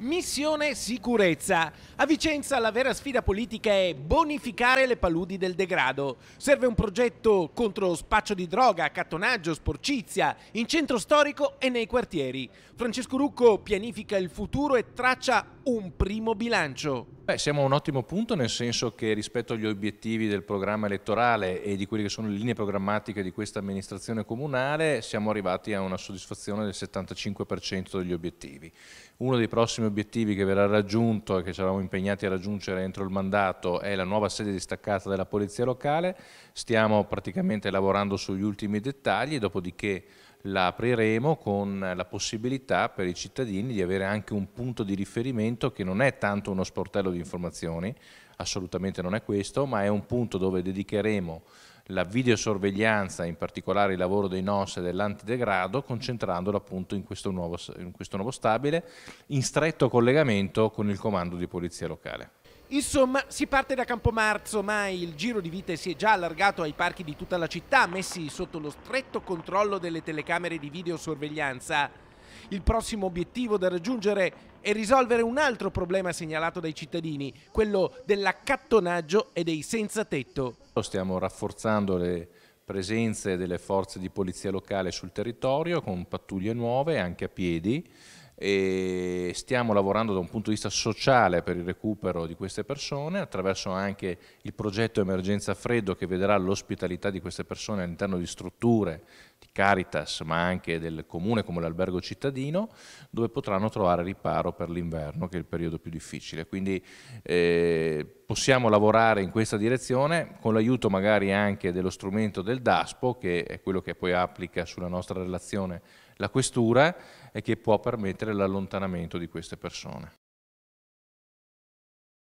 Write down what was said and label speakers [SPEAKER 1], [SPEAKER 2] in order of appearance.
[SPEAKER 1] Missione sicurezza. A Vicenza la vera sfida politica è bonificare le paludi del degrado. Serve un progetto contro spaccio di droga, accattonaggio, sporcizia, in centro storico e nei quartieri. Francesco Rucco pianifica il futuro e traccia un primo bilancio.
[SPEAKER 2] Beh, siamo a un ottimo punto nel senso che rispetto agli obiettivi del programma elettorale e di quelle che sono le linee programmatiche di questa amministrazione comunale siamo arrivati a una soddisfazione del 75% degli obiettivi. Uno dei prossimi obiettivi che verrà raggiunto e che ci eravamo impegnati a raggiungere entro il mandato è la nuova sede distaccata della Polizia Locale, stiamo praticamente lavorando sugli ultimi dettagli, dopodiché la apriremo con la possibilità per i cittadini di avere anche un punto di riferimento che non è tanto uno sportello di informazioni, assolutamente non è questo, ma è un punto dove dedicheremo la videosorveglianza, in particolare il lavoro dei NOS e dell'antidegrado, concentrandolo appunto in questo, nuovo, in questo nuovo stabile, in stretto collegamento con il comando di polizia locale.
[SPEAKER 1] Insomma, si parte da Campomarzo, ma il giro di vite si è già allargato ai parchi di tutta la città, messi sotto lo stretto controllo delle telecamere di videosorveglianza. Il prossimo obiettivo da raggiungere è risolvere un altro problema segnalato dai cittadini, quello dell'accattonaggio
[SPEAKER 2] e dei senza tetto. Stiamo rafforzando le presenze delle forze di polizia locale sul territorio con pattuglie nuove, anche a piedi, e stiamo lavorando da un punto di vista sociale per il recupero di queste persone attraverso anche il progetto Emergenza Freddo che vedrà l'ospitalità di queste persone all'interno di strutture di Caritas, ma anche del comune come l'albergo cittadino, dove potranno trovare riparo per l'inverno, che è il periodo più difficile. Quindi eh, possiamo lavorare in questa direzione, con l'aiuto magari anche dello strumento del DASPO, che è quello che poi applica sulla nostra relazione la questura, e che può permettere l'allontanamento di queste persone.